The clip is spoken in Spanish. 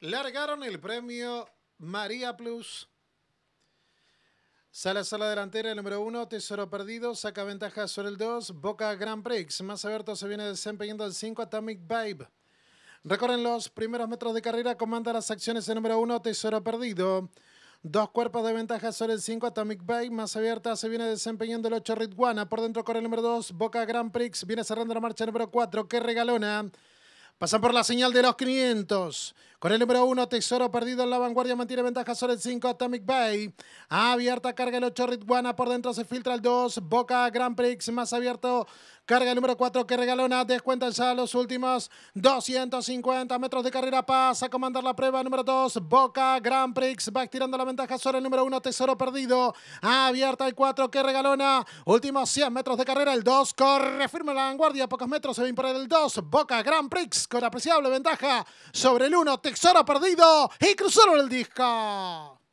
Largaron el premio María Plus. Sale a sala delantera, el número uno, Tesoro Perdido, saca ventaja sobre el 2, Boca Grand Prix. Más abierto se viene desempeñando el 5, Atomic Vibe. Recorren los primeros metros de carrera, comanda las acciones el número uno, Tesoro Perdido. Dos cuerpos de ventaja sobre el 5, Atomic Vibe. Más abierta se viene desempeñando el 8, Ritwana. Por dentro corre el número 2, Boca Grand Prix. Viene cerrando la marcha el número 4, que regalona. Pasan por la señal de los 500. Con el número 1, Tesoro Perdido en la vanguardia, mantiene ventaja sobre el 5, Atomic Bay. Abierta, carga el 8, Ritwana. Por dentro se filtra el 2, Boca Grand Prix. Más abierto, carga el número 4, que regalona. Descuenta ya los últimos 250 metros de carrera. Pasa a comandar la prueba. Número 2, Boca Grand Prix. Va tirando la ventaja sobre el número 1, Tesoro Perdido. Abierta el 4, que regalona. Últimos 100 metros de carrera. El 2, corre firme la vanguardia. Pocos metros se va a el 2, Boca Grand Prix. Con apreciable ventaja sobre el 1, tesoro perdido y cruzaron el disco.